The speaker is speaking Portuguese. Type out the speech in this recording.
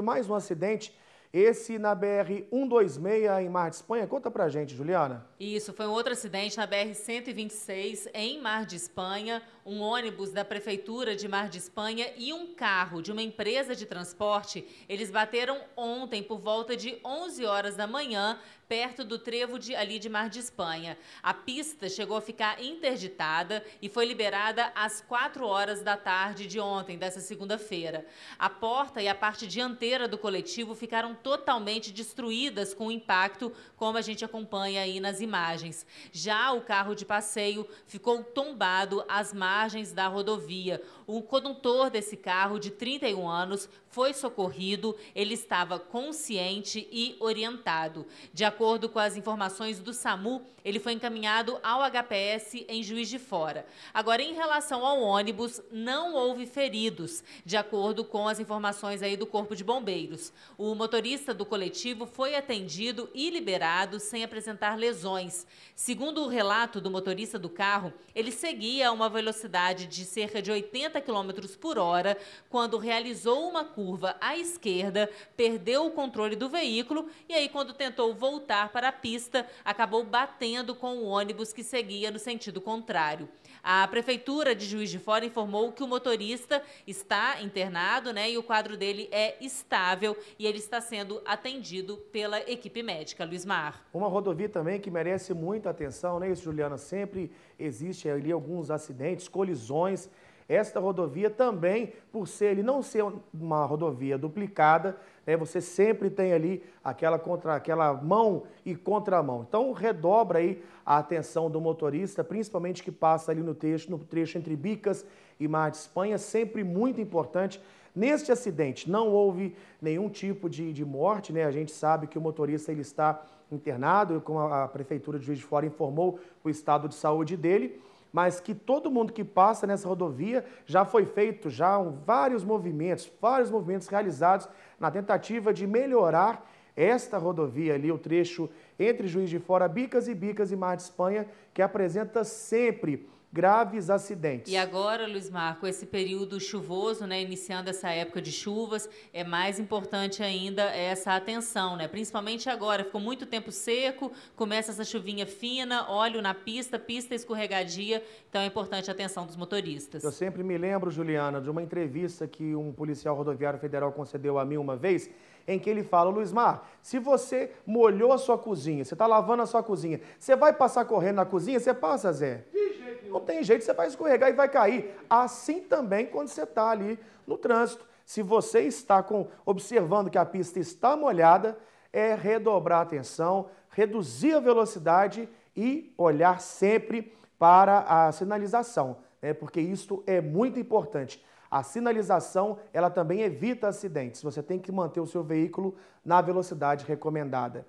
mais um acidente esse na BR-126 em Mar de Espanha, conta pra gente, Juliana. Isso, foi um outro acidente na BR-126 em Mar de Espanha. Um ônibus da Prefeitura de Mar de Espanha e um carro de uma empresa de transporte, eles bateram ontem por volta de 11 horas da manhã, perto do trevo de, ali de Mar de Espanha. A pista chegou a ficar interditada e foi liberada às 4 horas da tarde de ontem, dessa segunda-feira. A porta e a parte dianteira do coletivo ficaram totalmente destruídas com impacto, como a gente acompanha aí nas imagens. Já o carro de passeio ficou tombado às margens da rodovia. O condutor desse carro, de 31 anos, foi socorrido. Ele estava consciente e orientado. De acordo com as informações do SAMU, ele foi encaminhado ao HPS em Juiz de Fora. Agora, em relação ao ônibus, não houve feridos, de acordo com as informações aí do Corpo de Bombeiros. O motorista do coletivo foi atendido e liberado sem apresentar lesões. Segundo o relato do motorista do carro, ele seguia a uma velocidade de cerca de 80 km por hora quando realizou uma curva à esquerda, perdeu o controle do veículo e aí quando tentou voltar para a pista, acabou batendo com o ônibus que seguia no sentido contrário. A prefeitura de Juiz de Fora informou que o motorista está internado, né, e o quadro dele é estável e ele está sendo atendido pela equipe médica. Luiz Mar. Uma rodovia também que merece muita atenção, né, isso, Juliana? Sempre existe ali alguns acidentes, colisões esta rodovia também, por ser ele não ser uma rodovia duplicada, né, você sempre tem ali aquela, contra, aquela mão e contramão. Então redobra aí a atenção do motorista, principalmente que passa ali no trecho, no trecho entre Bicas e Mar de Espanha, sempre muito importante. Neste acidente não houve nenhum tipo de, de morte, né? A gente sabe que o motorista ele está internado, como a Prefeitura de Juiz de Fora informou o estado de saúde dele mas que todo mundo que passa nessa rodovia já foi feito já vários movimentos, vários movimentos realizados na tentativa de melhorar esta rodovia ali, o trecho entre Juiz de Fora, Bicas e Bicas e Mar de Espanha, que apresenta sempre graves acidentes. E agora, Luiz Marco, esse período chuvoso, né, iniciando essa época de chuvas, é mais importante ainda essa atenção, né? Principalmente agora, ficou muito tempo seco, começa essa chuvinha fina, óleo na pista, pista escorregadia, então é importante a atenção dos motoristas. Eu sempre me lembro, Juliana, de uma entrevista que um policial rodoviário federal concedeu a mim uma vez, em que ele fala, Luiz Mar, se você molhou a sua cozinha, você está lavando a sua cozinha, você vai passar correndo na cozinha? Você passa, Zé? Sim não tem jeito, você vai escorregar e vai cair. Assim também quando você está ali no trânsito. Se você está com, observando que a pista está molhada, é redobrar a atenção, reduzir a velocidade e olhar sempre para a sinalização, né? porque isto é muito importante. A sinalização, ela também evita acidentes. Você tem que manter o seu veículo na velocidade recomendada.